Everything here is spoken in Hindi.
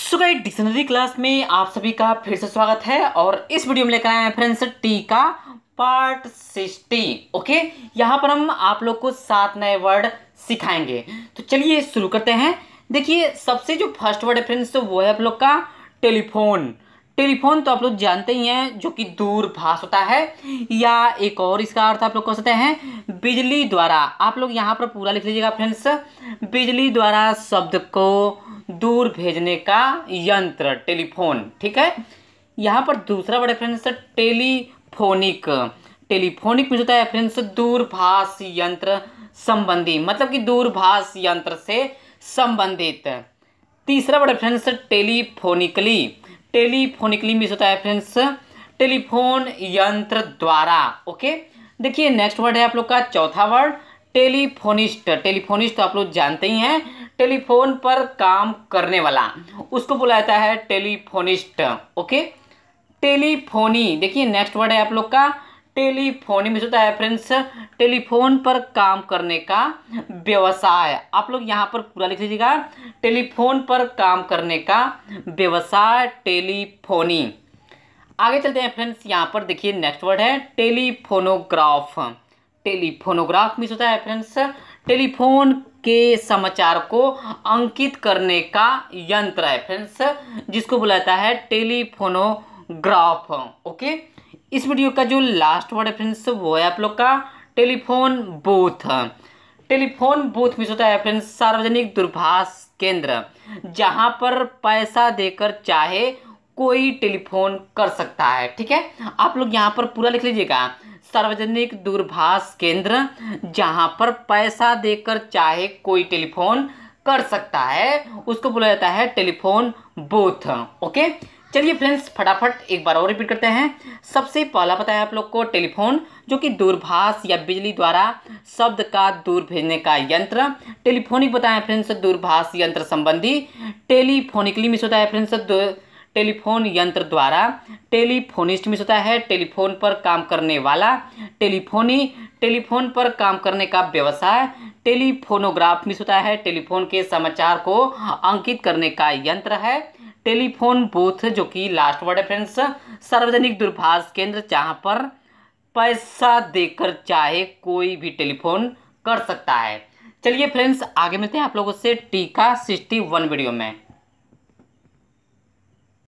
सो डिक्शनरी क्लास में आप सभी का फिर से स्वागत है और इस वीडियो में लेकर आए हैं फ्रेंड्स टी का पार्ट सिक्सटी ओके यहाँ पर हम आप लोग को सात नए वर्ड सिखाएंगे तो चलिए शुरू करते हैं देखिए सबसे जो फर्स्ट वर्ड है फ्रेंड्स वो है आप लोग का टेलीफोन टेलीफोन तो आप लोग जानते ही हैं जो कि दूरभाष होता है या एक और इसका अर्थ आप लोग कह सकते हैं बिजली द्वारा आप लोग यहाँ पर पूरा लिख लीजिएगा फ्रेंड्स बिजली द्वारा शब्द को दूर भेजने का यंत्र टेलीफोन ठीक है यहाँ पर दूसरा बड़े फ्रेंड्स टेलीफोनिक टेलीफोनिक में होता है फ्रेंड्स दूरभाष यंत्र संबंधी मतलब कि दूरभाष यंत्र से संबंधित तीसरा बड़े फ्रेंड्स टेलीफोनिकली टेलीफोनिकली मिस होता है फ्रेंड्स टेलीफोन यंत्र द्वारा ओके देखिए नेक्स्ट वर्ड है आप लोग का चौथा वर्ड टेलीफोनिस्ट टेलीफोनिस्ट तो आप लोग जानते ही हैं टेलीफोन पर काम करने वाला उसको बोला जाता है टेलीफोनिस्ट ओके टेलीफोनी देखिए नेक्स्ट वर्ड है आप लोग का टेलीफोनी मिस होता है फ्रेंड्स टेलीफोन पर काम करने का व्यवसाय आप लोग यहाँ पर पूरा लिख लीजिएगा टेलीफोन पर काम करने का व्यवसाय टेलीफोनी आगे चलते हैं फ्रेंड्स यहाँ पर देखिए नेक्स्ट वर्ड है टेलीफोनोग्राफ टेलीफोनोग्राफ मीन्स होता है फ्रेंड्स टेलीफोन के समाचार को अंकित करने का यंत्र है फ्रेंड्स जिसको बुलाता है टेलीफोनोग्राफ ओके इस वीडियो का जो लास्ट वर्ड है फ्रेंड्स वो है आप लोग का टेलीफोन बूथ टेलीफोन बूथ में होता है फ्रेंड्स सार्वजनिक दूरभाष केंद्र जहाँ पर पैसा देकर चाहे कोई टेलीफोन कर सकता है ठीक है आप लोग यहाँ पर पूरा लिख लीजिएगा सार्वजनिक दूरभाष केंद्र जहाँ पर पैसा देकर चाहे कोई टेलीफोन कर सकता है उसको बोला जाता है टेलीफोन बूथ ओके चलिए फ्रेंड्स फटाफट एक बार और रिपीट करते हैं सबसे पहला बताया आप लोग को टेलीफोन जो कि दूरभाष या बिजली द्वारा शब्द का दूर भेजने का यंत्र टेलीफोनिक बताया फ्रेंड्स दूरभाष यंत्र संबंधी टेलीफोनिकली मिस होता है फ्रेंड्स टेलीफोन यंत्र द्वारा टेलीफोनिस्ट मिस होता है टेलीफोन पर काम करने वाला टेलीफोनी टेलीफोन पर काम करने का व्यवसाय टेलीफोनोग्राफ मिस होता है टेलीफोन के समाचार को अंकित करने का यंत्र है टेलीफोन बूथ जो कि लास्ट वर्ड है फ्रेंड्स सार्वजनिक दूरभाष केंद्र जहाँ पर पैसा देकर चाहे कोई भी टेलीफोन कर सकता है चलिए फ्रेंड्स आगे मिलते हैं आप लोगों से टीका सिक्सटी वन वीडियो में